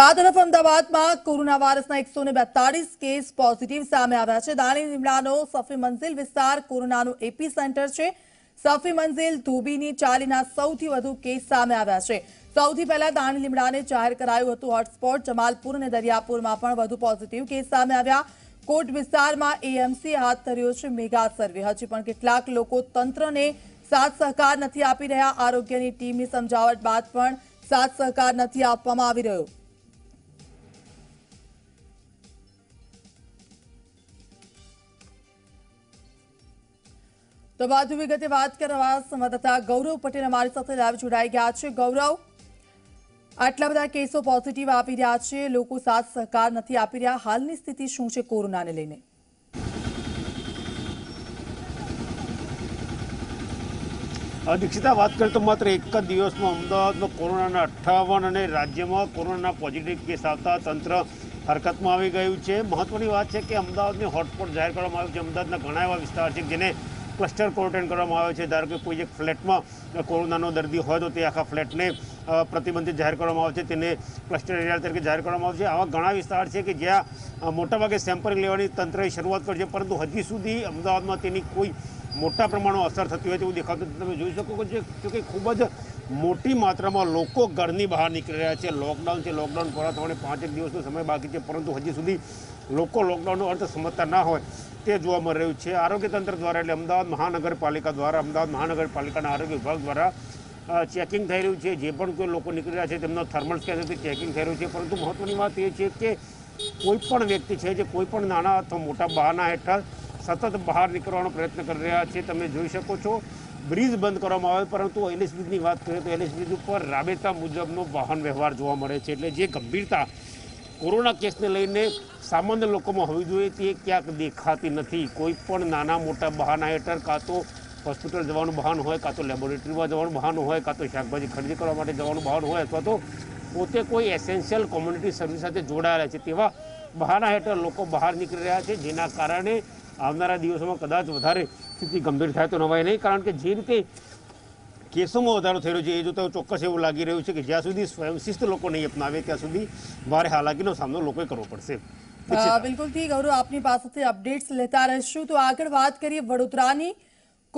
આ તરફ અમદાવાદમાં કોરોના વાયરસના એકસો કેસ પોઝિટિવ સામે આવ્યા છે દાણી લીમડાનો સફી મંઝિલ વિસ્તાર કોરોનાનું એપી સેન્ટર છે સફી મંઝિલ ધોબીની ચાલીના સૌથી વધુ કેસ સામે આવ્યા છે સૌથી પહેલા દાણી લીમડાને જાહેર કરાયું હતું હોટસ્પોટ જમાલપુર અને દરિયાપુરમાં પણ વધુ પોઝિટિવ કેસ સામે આવ્યા કોટ વિસ્તારમાં એએમસી હાથ ધર્યો છે મેગા સર્વે હજી પણ કેટલાક લોકો તંત્રને સાથ સહકાર નથી આપી રહ્યા આરોગ્યની ટીમની સમજાવટ બાદ પણ સાથ સહકાર નથી આપવામાં આવી રહ્યો તો વધુ વિગતે વાત કરવા સંવાદદાતા ગૌરવ પટેલ અમારી સાથે લાઈવ જોડાઈ ગયા છે ગૌરવ આટલા બધા કેસો પોઝિટિવ આવી રહ્યા છે લોકો સાથ સહકાર નથી આપી રહ્યા હાલની સ્થિતિ શું છે કોરોનાને લઈને દીક્ષિતા વાત કરીએ તો માત્ર એક જ દિવસમાં અમદાવાદમાં કોરોનાના અઠ્ઠાવન અને રાજ્યમાં કોરોનાના પોઝિટિવ કેસ આવતા તંત્ર હરકતમાં આવી ગયું છે મહત્વની વાત છે કે અમદાવાદને હોટસ્પોટ જાહેર કરવામાં આવ્યું છે અમદાવાદના ઘણા એવા વિસ્તાર છે જેને ક્લસ્ટર ક્વોરન્ટાઇન કરવામાં આવે છે ધારો કે કોઈ એક ફ્લેટમાં કોરોનાનો દર્દી હોય તો તે આખા ફ્લેટને પ્રતિબંધિત જાહેર કરવામાં આવે છે તેને ક્લસ્ટર એરિયા તરીકે જાહેર કરવામાં આવે છે આવા ઘણા વિસ્તાર છે કે જ્યાં મોટાભાગે સેમ્પલ લેવાની તંત્રએ શરૂઆત કરી છે પરંતુ હજી સુધી અમદાવાદમાં તેની કોઈ મોટા પ્રમાણમાં અસર થતી હોય તેવું દેખાતું તમે જોઈ શકો છો કે ખૂબ જ મોટી માત્રામાં લોકો ઘરની બહાર નીકળી રહ્યા છે લોકડાઉન છે લોકડાઉન પૂરા થવાને પાંચેક દિવસનો સમય બાકી છે પરંતુ હજી સુધી લોકો લોકડાઉનનો અર્થ સમજતા ના હોય તે જોવા મળી રહ્યું છે આરોગ્ય તંત્ર દ્વારા એટલે અમદાવાદ મહાનગરપાલિકા દ્વારા અમદાવાદ મહાનગરપાલિકાના આરોગ્ય વિભાગ દ્વારા ચેકિંગ થઈ રહ્યું છે જે પણ કોઈ લોકો નીકળી રહ્યા છે તેમનો થર્મલ સ્કેનરથી ચેકિંગ થઈ રહ્યું છે પરંતુ મહત્ત્વની વાત એ છે કે કોઈપણ વ્યક્તિ છે જે કોઈપણ નાના અથવા મોટા બહાના હેઠળ સતત બહાર નીકળવાનો પ્રયત્ન કરી રહ્યા છે તમે જોઈ શકો છો બ્રિજ બંધ કરવામાં આવે પરંતુ એલએસ બ્રિજની વાત કરીએ તો એલએસ બ્રિજ ઉપર રાબેતા મુજબનો વાહન વ્યવહાર જોવા મળે છે એટલે જે ગંભીરતા કોરોના કેસને લઈને સામાન્ય લોકોમાં હોવી જોઈએ તે ક્યાંક દેખાતી નથી કોઈ પણ નાના મોટા બહાના હેઠળ કાં તો હોસ્પિટલ જવાનું બહાનું હોય કાં તો લેબોરેટરીમાં જવાનું બહાનું હોય કાં તો શાકભાજી ખરીદી કરવા માટે જવાનું બહાનું હોય અથવા તો પોતે કોઈ એસેન્શિયલ કોમ્યુનિટી સર્વિસ સાથે જોડાયેલા છે તેવા બહાના હેઠળ લોકો બહાર નીકળી રહ્યા છે જેના કારણે આવનારા દિવસોમાં કદાચ વધારે સ્થિતિ ગંભીર થાય તો નવાય નહીં કારણ કે જે રીતે કેસોમાં વધારો થઈ રહ્યો છે એ જોતા ચોક્કસ એવું લાગી રહ્યું છે કે જ્યાં સુધી સ્વયંશિસ્ત લોકો નહીં અપનાવે ત્યાં સુધી ભારે હાલાકીનો સામનો લોકોએ કરવો પડશે બિલકુલથી ગૌરવ આપની પાસેથી અપડેટ્સ લેતા રહીશું તો આગળ વાત કરીએ વડોદરાની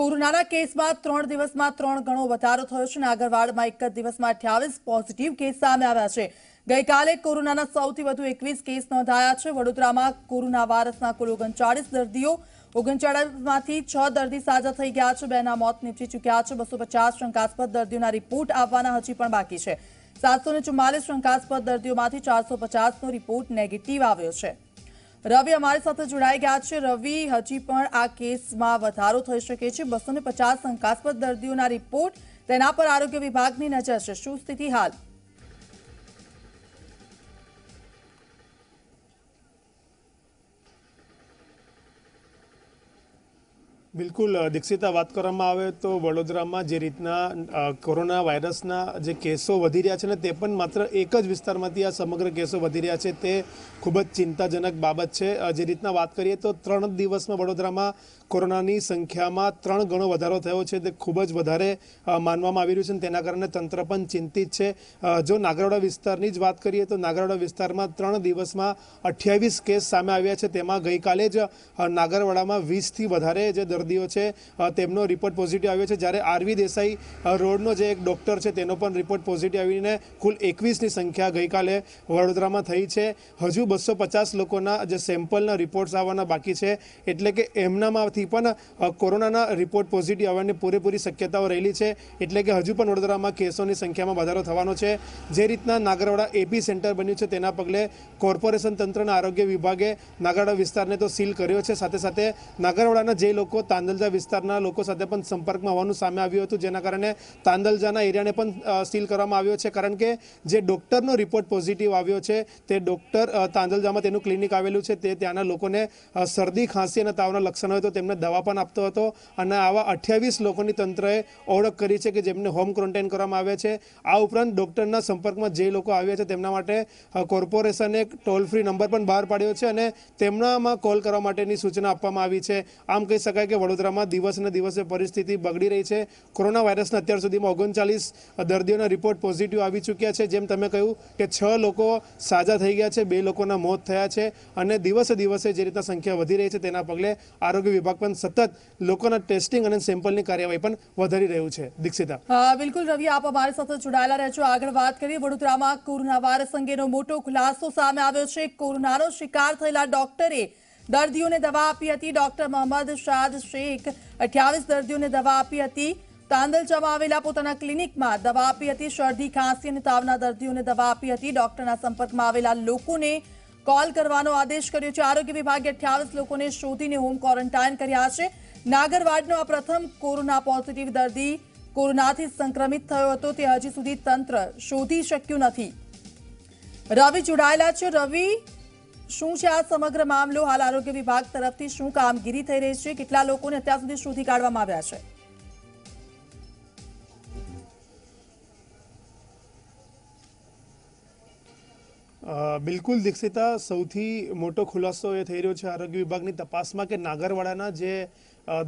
કોરોનાના કેસમાં ત્રણ દિવસમાં ત્રણ ગણો વધારો થયો છે અને આગરવાડમાં એક જ દિવસમાં અઠ્યાવીસ પોઝિટિવ કેસ સામે આવ્યા છે ગઈકાલે કોરોનાના સૌથી વધુ એકવીસ કેસ નોંધાયા છે વડોદરામાં કોરોના વાયરસના કુલ ઓગણચાળીસ દર્દીઓ ઓગણચાળીસમાંથી છ દર્દી સાજા થઈ ગયા છે બેના મોત નીપજી ચૂક્યા છે બસો પચાસ શંકાસ્પદ દર્દીઓના રિપોર્ટ આવવાના હજી પણ બાકી છે સાતસો ચુમ્માલીસ શંકાસ્પદ દર્દીઓમાંથી ચારસો પચાસનો રિપોર્ટ નેગેટિવ આવ્યો છે રવિ અમારી સાથે જોડાઈ ગયા છે રવિ હજી પણ આ કેસમાં વધારો થઈ શકે છે બસો શંકાસ્પદ દર્દીઓના રિપોર્ટ તેના પર આરોગ્ય વિભાગની નજર છે શું સ્થિતિ હાલ બિલકુલ દીક્ષિતા વાત કરવામાં આવે તો વડોદરામાં જે રીતના કોરોના વાયરસના જે કેસો વધી રહ્યા છે ને તે પણ માત્ર એક જ વિસ્તારમાંથી આ સમગ્ર કેસો વધી રહ્યા છે તે ખૂબ જ ચિંતાજનક બાબત છે જે રીતના વાત કરીએ તો ત્રણ દિવસમાં વડોદરામાં કોરોનાની સંખ્યામાં ત્રણ ગણો વધારો થયો છે તે ખૂબ જ વધારે માનવામાં આવી રહ્યું છે તેના કારણે તંત્ર પણ ચિંતિત છે જો નાગરોડા વિસ્તારની જ વાત કરીએ તો નાગરોડા વિસ્તારમાં ત્રણ દિવસમાં અઠ્યાવીસ કેસ સામે આવ્યા છે તેમાં ગઈકાલે જ નાગરવાડામાં વીસથી વધારે જે દર્દી દર્દીઓ છે તેમનો રિપોર્ટ પોઝિટિવ આવ્યો છે જ્યારે આરવી દેસાઈ રોડનો જે એક ડૉક્ટર છે તેનો પણ રિપોર્ટ પોઝિટિવ આવીને કુલ એકવીસની સંખ્યા ગઈકાલે વડોદરામાં થઈ છે હજુ બસો પચાસ લોકોના જે સેમ્પલના રિપોર્ટ્સ આવવાના બાકી છે એટલે કે એમનામાંથી પણ કોરોનાના રિપોર્ટ પોઝિટિવ આવવાની પૂરેપૂરી શક્યતાઓ રહેલી છે એટલે કે હજુ પણ વડોદરામાં કેસોની સંખ્યામાં વધારો થવાનો છે જે રીતના નાગરવાડા એપી સેન્ટર બન્યું છે તેના પગલે કોર્પોરેશન તંત્રના આરોગ્ય વિભાગે નાગરવાડા વિસ્તારને તો સીલ કર્યો છે સાથે સાથે નાગરવાડાના જે લોકો તાંદલજા વિસ્તારના લોકો સાથે પણ સંપર્કમાં આવવાનું સામે આવ્યું હતું જેના કારણે તાંદલજાના એરિયાને પણ સીલ કરવામાં આવ્યો છે કારણ કે જે ડૉક્ટરનો રિપોર્ટ પોઝિટિવ આવ્યો છે તે ડૉક્ટર તાંદલજામાં તેનું ક્લિનિક આવેલું છે તે ત્યાંના લોકોને શરદી ખાંસી અને તાવના લક્ષણ હોય તો તેમને દવા પણ આપતો હતો અને આવા અઠ્યાવીસ લોકોની તંત્રએ ઓળખ કરી છે કે જેમને હોમ ક્વોરન્ટાઇન કરવામાં આવે છે આ ઉપરાંત ડૉક્ટરના સંપર્કમાં જે લોકો આવ્યા છે તેમના માટે કોર્પોરેશને એક ટોલ ફ્રી નંબર પણ બહાર પાડ્યો છે અને તેમનામાં કોલ કરવા માટેની સૂચના આપવામાં આવી છે આમ કહી શકાય કે વડોદરામાં દિવસને દિવસે પરિસ્થિતિ બગડી રહી છે કોરોના વાયરસના અત્યાર સુધીમાં ઓગણચાલીસ દર્દીઓના રિપોર્ટ પોઝિટિવ આવી ચૂક્યા છે જેમ તમે કહ્યું કે છ લોકો સાજા થઈ ગયા છે બે લોકોના મોત થયા છે અને દિવસે દિવસે જે રીતના સંખ્યા વધી રહી છે તેના પગલે આરોગ્ય વિભાગ પણ સતત લોકોના ટેસ્ટિંગ અને સેમ્પલની કાર્યવાહી પણ વધારી રહ્યું છે દીક્ષિતા બિલકુલ રવિ આપ અમારી સાથે જોડાયેલા રહેજો આગળ વાત કરીએ વડોદરામાં કોરોના વાયરસ અંગેનો મોટો ખુલાસો સામે આવ્યો છે કોરોનાનો શિકાર થયેલા ડોક્ટરે દર્દીઓને દવા આપી હતી ડોક્ટર મોહમ્મદ શાદ શેખ અઠ્યાવીસ દર્દીઓને દવા આપી હતી તાંદલચામાં આવેલા પોતાના ક્લિનિકમાં દવા આપી હતી શરદી ખાંસી અને તાવના દર્દીઓને દવા આપી હતી ડોક્ટરના સંપર્કમાં આવેલા લોકોને કોલ કરવાનો આદેશ કર્યો છે આરોગ્ય વિભાગે અઠ્યાવીસ લોકોને શોધીને હોમ ક્વોરન્ટાઇન કર્યા છે નાગરવાડનો આ પ્રથમ કોરોના પોઝિટિવ દર્દી કોરોનાથી સંક્રમિત થયો હતો તે હજી સુધી તંત્ર શોધી શક્યું નથી રવિ જોડાયેલા છે રવિ શું છે આ સમગ્ર મામલો હાલ આરોગ્ય વિભાગ તરફથી શું કામગીરી થઈ રહી છે કેટલા લોકોને અત્યાર સુધી શોધી કાઢવામાં આવ્યા છે બિલકુલ દીક્ષિતા સૌથી મોટો ખુલાસો એ થઈ રહ્યો છે આરોગ્ય વિભાગની તપાસમાં કે નાગરવાડાના જે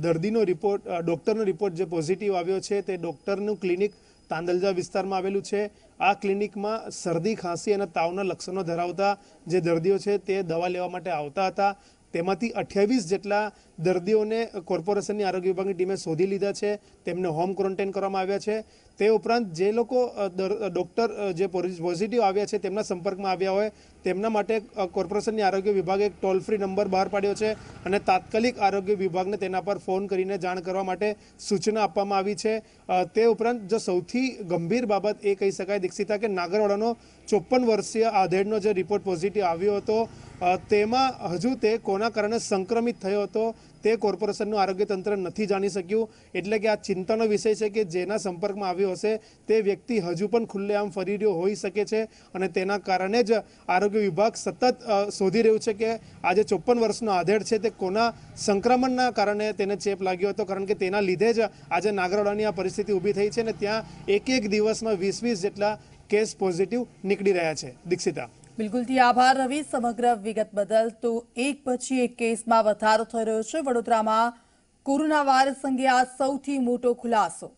દર્દીનો રિપોર્ટ ડૉક્ટરનો રિપોર્ટ જે પોઝિટિવ આવ્યો છે તે ડૉક્ટરનું ક્લિનિક તાંદલજા વિસ્તારમાં આવેલું છે આ ક્લિનિકમાં શરદી ખાંસી અને તાવના લક્ષણો ધરાવતા જે દર્દીઓ છે તે દવા લેવા માટે આવતા હતા તેમાંથી અઠ્યાવીસ જેટલા દર્દીઓને કોર્પોરેશનની આરોગ્ય વિભાગની ટીમે શોધી લીધા છે તેમને હોમ ક્વોરન્ટાઇન કરવામાં આવ્યા છે તે ઉપરાંત જે લોકો ડૉક્ટર જે પોઝિટિવ આવ્યા છે તેમના સંપર્કમાં આવ્યા હોય તેમના માટે કોર્પોરેશનની આરોગ્ય વિભાગે એક ટોલ ફ્રી નંબર બહાર પાડ્યો છે અને તાત્કાલિક આરોગ્ય વિભાગને તેના પર ફોન કરીને જાણ કરવા માટે સૂચના આપવામાં આવી છે તે ઉપરાંત જો સૌથી ગંભીર બાબત એ કહી શકાય દીક્ષિતા કે નાગરવાડાનો ચોપન વર્ષીય આધેડનો જે રિપોર્ટ પોઝિટિવ આવ્યો હતો તેમાં હજુ તે કોના કારણે સંક્રમિત થયો હતો તે કોર્પોરેશનનું આરોગ્ય તંત્ર નથી જાણી શક્યું એટલે કે આ ચિંતાનો વિષય છે કે જેના સંપર્કમાં આવ્યો કર્યો હશે તે વ્યક્તિ હજુ પણ ખુલ્લેઆમ ફરી રહ્યો હોઈ શકે છે અને તેના કારણે જ આરોગ્ય વિભાગ સતત શોધી રહ્યું છે કે આજે ચોપન વર્ષનો આધેડ છે તે કોના સંક્રમણના કારણે તેને ચેપ લાગ્યો હતો કારણ કે તેના લીધે જ આજે નાગરવાડાની આ પરિસ્થિતિ ઊભી થઈ છે અને ત્યાં એક એક દિવસમાં વીસ વીસ જેટલા કેસ પોઝિટિવ નીકળી રહ્યા છે દીક્ષિતા બિલકુલથી આભાર રવિ સમગ્ર વિગત બદલ તો એક પછી એક કેસમાં વધારો થઈ રહ્યો છે વડોદરામાં કોરોના વાયરસ અંગે આ સૌથી મોટો ખુલાસો